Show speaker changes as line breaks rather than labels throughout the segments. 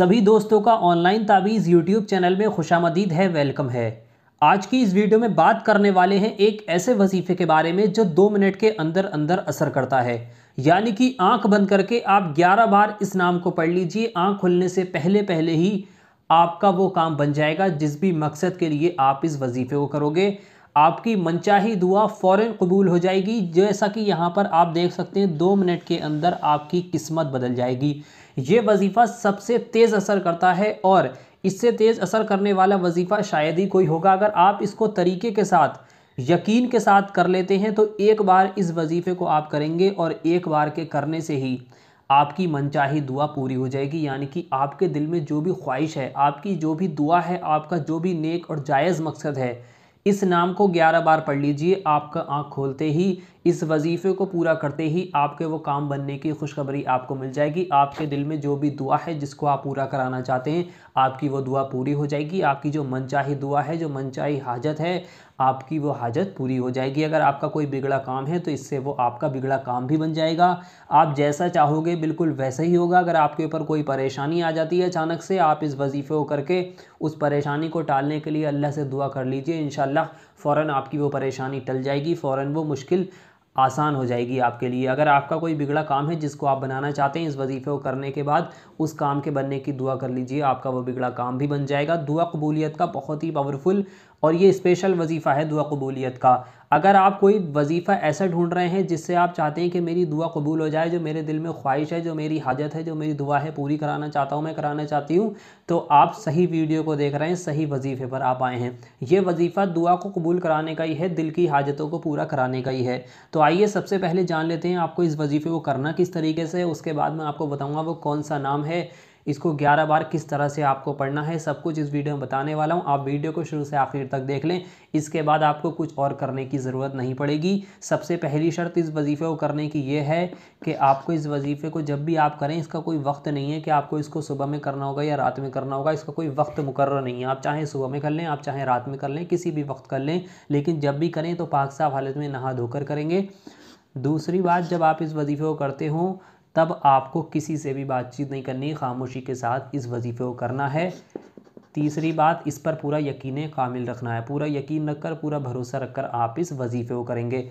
सभी दोस्तों का ऑनलाइन ताबीज़ यूट्यूब चैनल में खुशामदीद है वेलकम है आज की इस वीडियो में बात करने वाले हैं एक ऐसे वजीफे के बारे में जो दो मिनट के अंदर अंदर असर करता है यानी कि आंख बंद करके आप 11 बार इस नाम को पढ़ लीजिए आंख खुलने से पहले पहले ही आपका वो काम बन जाएगा जिस भी मकसद के लिए आप इस वजीफे को करोगे आपकी मनचाही दुआ फ़ौर कबूल हो जाएगी जैसा कि यहाँ पर आप देख सकते हैं दो मिनट के अंदर आपकी किस्मत बदल जाएगी ये वजीफ़ा सबसे तेज़ असर करता है और इससे तेज़ असर करने वाला वजीफ़ा शायद ही कोई होगा अगर आप इसको तरीके के साथ यकीन के साथ कर लेते हैं तो एक बार इस वजीफ़े को आप करेंगे और एक बार के करने से ही आपकी मनचाही दुआ पूरी हो जाएगी यानी कि आपके दिल में जो भी ख्वाहिश है आपकी जो भी दुआ है आपका जो भी नेक और जायज़ मकसद है इस नाम को 11 बार पढ़ लीजिए आपका आँख खोलते ही इस वजीफ़े को पूरा करते ही आपके वो काम बनने की खुशखबरी आपको मिल जाएगी आपके दिल में जो भी दुआ है जिसको आप पूरा कराना चाहते हैं आपकी वो दुआ पूरी हो जाएगी आपकी जो मनचाही दुआ है जो मनचाही हाजत है आपकी वो हाजत पूरी हो जाएगी अगर आपका कोई बिगड़ा काम है तो इससे वो आपका बिगड़ा काम भी बन जाएगा आप जैसा चाहोगे बिल्कुल वैसा ही होगा अगर आपके ऊपर कोई परेशानी आ जाती है अचानक से आप इस वजीफ़े को करके उस परेशानी को टालने के लिए अल्लाह से दुआ कर लीजिए इन फ़ौरन आपकी वो परेशानी टल जाएगी फ़ौरन वो मुश्किल आसान हो जाएगी आपके लिए अगर आपका कोई बिगड़ा काम है जिसको आप बनाना चाहते हैं इस वजीफ़े को करने के बाद उस काम के बनने की दुआ कर लीजिए आपका वो बिगड़ा काम भी बन जाएगा दुआ कबूलियत का बहुत ही पावरफुल और ये स्पेशल वजीफ़ा है दुआ कबूलियत का अगर आप कोई वजीफ़ा ऐसा ढूंढ रहे हैं जिससे आप चाहते हैं कि मेरी दुआ कबूल हो जाए जो मेरे दिल में ख्वाहिश है जो मेरी हाजत है जो मेरी दुआ है पूरी कराना चाहता हूँ मैं कराना चाहती हूँ तो आप सही वीडियो को देख रहे हैं सही वजीफ़े पर आप आए हैं ये वजीफ़ा दुआ को कबूल कराने का ही है दिल की हाजतों को पूरा कराने का ही है तो आइए सबसे पहले जान लेते हैं आपको इस वजीफ़े को करना किस तरीके से उसके बाद मैं आपको बताऊँगा वो कौन सा नाम है इसको 11 बार किस तरह से आपको पढ़ना है सब कुछ इस वीडियो में बताने वाला हूँ आप वीडियो को शुरू से आखिर तक देख लें इसके बाद आपको कुछ और करने की ज़रूरत नहीं पड़ेगी सबसे पहली शर्त इस वजीफ़े को करने की यह है कि आपको इस वजीफ़े को जब भी आप करें इसका कोई वक्त नहीं है कि आपको इसको सुबह में करना होगा या रात में करना होगा इसका कोई वक्त मुकर नहीं है आप चाहें सुबह में कर लें आप चाहें रात में कर लें किसी भी वक्त कर लें लेकिन जब भी करें तो पाक साफ हालत में नहा धोकर करेंगे दूसरी बात जब आप इस वजीफ़े को करते हों तब आपको किसी से भी बातचीत नहीं करनी खामोशी के साथ इस वजीफ़े को करना है तीसरी बात इस पर पूरा यकीन कामिल रखना है पूरा यकीन रखकर पूरा भरोसा रखकर आप इस वजीफ़े को करेंगे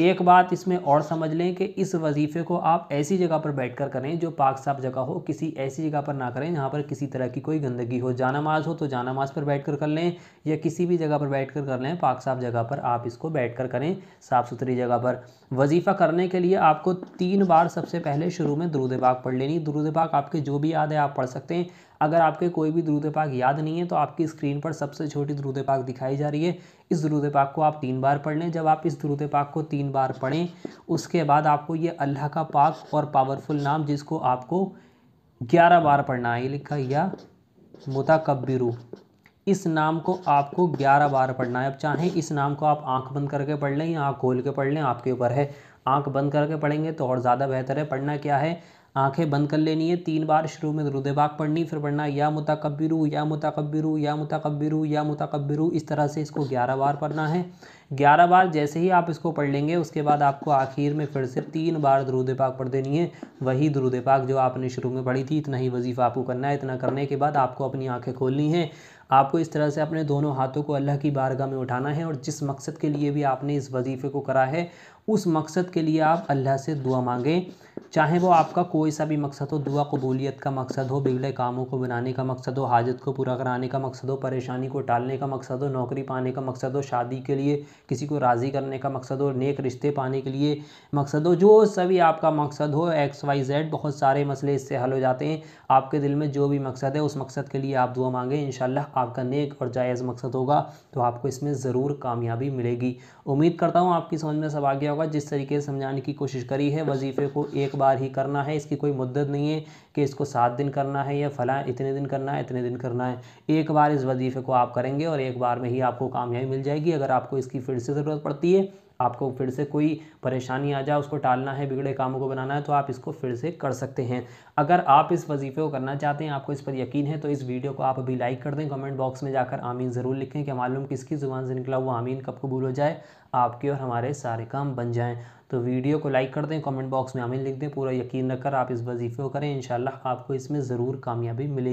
एक बात इसमें और समझ लें कि इस वजीफ़े को आप ऐसी जगह पर बैठ कर करें जो पाक साफ जगह हो किसी ऐसी जगह पर ना करें जहाँ पर किसी तरह की कोई गंदगी हो जानमाज हो तो जानमाज पर बैठ कर कर लें या किसी भी जगह पर बैठ कर कर लें पाक साफ जगह पर आप इसको बैठ कर करें साफ़ सुथरी जगह पर वजीफ़ा करने के लिए आपको तीन बार सबसे पहले शुरू में दरूद पाक पढ़ लेनी दरूद पाक आपके जो भी याद है आप पढ़ सकते हैं अगर आपके कोई भी दरूद पाक याद नहीं है तो आपकी स्क्रीन पर सबसे छोटी दरूद पाक दिखाई जा रही है इस दरूद पाक को आप तीन बार पढ़ लें जब आप इस दरूद पाक को तीन बार पढ़ें उसके बाद आपको ये अल्लाह का पाक और पावरफुल नाम जिसको आपको ग्यारह बार पढ़ना है लिखा या मुतकबिरू इस नाम को आपको ग्यारह बार पढ़ना है अब चाहें इस नाम को आप आंख बंद करके पढ़ लें या आँख खोल के पढ़ लें आपके ऊपर है आंख बंद करके पढ़ेंगे तो और ज़्यादा बेहतर है पढ़ना क्या है आंखें बंद कर लेनी है तीन बार शुरू में रुदेबाग पढ़नी फिर पढ़ना या मुताकबिरू या मुताकबिरू या मुताकबिरू या मुताकबिरू इस तरह से इसको ग्यारह बार पढ़ना है ग्यारह बार जैसे ही आप इसको पढ़ लेंगे उसके बाद आपको आखिर में फिर से तीन बार दरूद पाक पढ़ देनी है वही दरूद पाक जो आपने शुरू में पढ़ी थी इतना ही वजीफ़ा आपको करना है इतना करने के बाद आपको अपनी आंखें खोलनी है आपको इस तरह से अपने दोनों हाथों को अल्लाह की बारगाह में उठाना है और जिस मकसद के लिए भी आपने इस वजीफ़े को करा है उस मकसद के लिए आप अल्लाह से दुआ मांगें चाहे वो आपका कोई सा भी मकसद हो दुआ कबूलियत का मकसद हो बिगड़े कामों को बनाने का मकसद हो हाजत को पूरा कराने का मकसद हो परेशानी को टालने का मकसद हो नौकरी पाने का मकसद हो शादी के लिए किसी को राज़ी करने का मकसद हो नेक रिश्ते पाने के लिए मकसद हो जो सभी आपका मकसद हो एक्स वाई जेड बहुत सारे मसले इससे हल हो जाते हैं आपके दिल में जो भी मकसद है उस मकसद के लिए आप दुआ मांगें इन आपका नेक और जायज़ मकसद होगा तो आपको इसमें ज़रूर कामयाबी मिलेगी उम्मीद करता हूँ आपकी समझ में सब आ गया होगा जिस तरीके से समझाने की कोशिश करी है वजीफ़े को एक बार बार ही करना है इसकी कोई मुद्दत नहीं है कि इसको सात दिन करना है या फला इतने दिन करना है इतने दिन करना है एक बार इस वजीफ़े को आप करेंगे और एक बार में ही आपको कामयाबी मिल जाएगी अगर आपको इसकी फिर से ज़रूरत पड़ती है आपको फिर से कोई परेशानी आ जाए उसको टालना है बिगड़े कामों को बनाना है तो आप इसको फिर से कर सकते हैं अगर आप इस वजीफे को करना चाहते हैं आपको इस पर यकीन है तो इस वीडियो को आप अभी लाइक कर दें कमेंट बॉक्स में जाकर आमीन ज़रूर लिखें कि मालूम किसकी ज़ुबान से निकला वो आमीन कब कबूल हो जाए आपके और हमारे सारे काम बन जाएँ तो वीडियो को लाइक कर दें कमेंट बॉक्स में आमीन लिख दें पूरा यकीन रखकर आप इस वजीफे को करें इन आपको इसमें ज़रूर कामयाबी मिलेगी